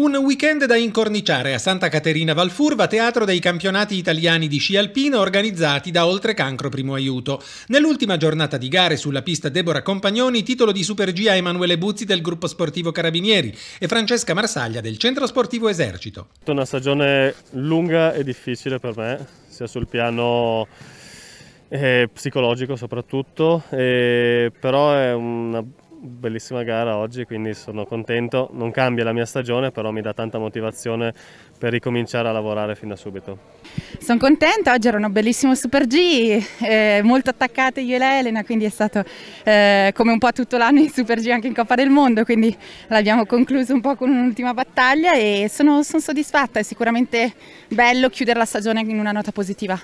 Un weekend da incorniciare a Santa Caterina Valfurva, teatro dei campionati italiani di sci alpino organizzati da Oltrecancro Primo Aiuto. Nell'ultima giornata di gare sulla pista Deborah Compagnoni, titolo di Super G a Emanuele Buzzi del gruppo sportivo Carabinieri e Francesca Marsaglia del centro sportivo Esercito. È una stagione lunga e difficile per me, sia sul piano eh, psicologico soprattutto, eh, però è una bellissima gara oggi, quindi sono contento. Non cambia la mia stagione, però mi dà tanta motivazione per ricominciare a lavorare fin da subito. Sono contenta, oggi era un bellissimo Super G, eh, molto attaccate io e lei Elena, quindi è stato eh, come un po' tutto l'anno in Super G anche in Coppa del Mondo, quindi l'abbiamo concluso un po' con un'ultima battaglia e sono, sono soddisfatta, è sicuramente bello chiudere la stagione in una nota positiva.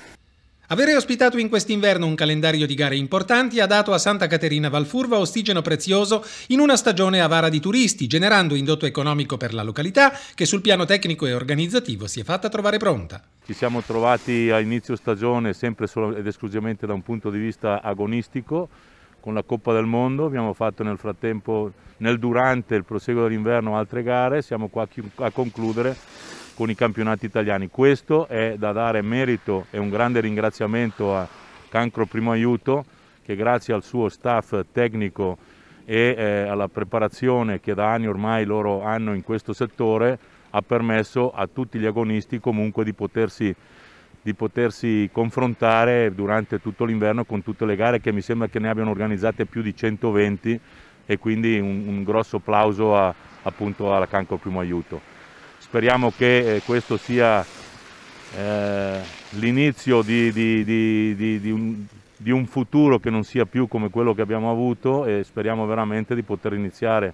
Avere ospitato in quest'inverno un calendario di gare importanti ha dato a Santa Caterina Valfurva ossigeno prezioso in una stagione avara di turisti, generando indotto economico per la località che sul piano tecnico e organizzativo si è fatta trovare pronta. Ci siamo trovati a inizio stagione sempre ed esclusivamente da un punto di vista agonistico con la Coppa del Mondo, abbiamo fatto nel frattempo, nel durante il proseguo dell'inverno altre gare, siamo qua a concludere con i campionati italiani. Questo è da dare merito e un grande ringraziamento a Cancro Primo Aiuto che grazie al suo staff tecnico e eh, alla preparazione che da anni ormai loro hanno in questo settore ha permesso a tutti gli agonisti comunque di potersi, di potersi confrontare durante tutto l'inverno con tutte le gare che mi sembra che ne abbiano organizzate più di 120 e quindi un, un grosso applauso a, appunto alla Cancro Primo Aiuto. Speriamo che eh, questo sia eh, l'inizio di, di, di, un, di, un, futuro che non sia più come quello che abbiamo avuto e speriamo veramente di poter iniziare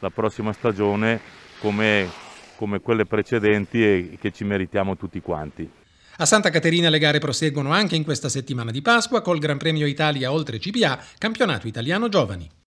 la prossima stagione come, come quelle precedenti e che ci meritiamo tutti quanti. A Santa Caterina le gare proseguono anche in questa settimana di Pasqua col Gran Premio Italia oltre CPA, campionato italiano giovani.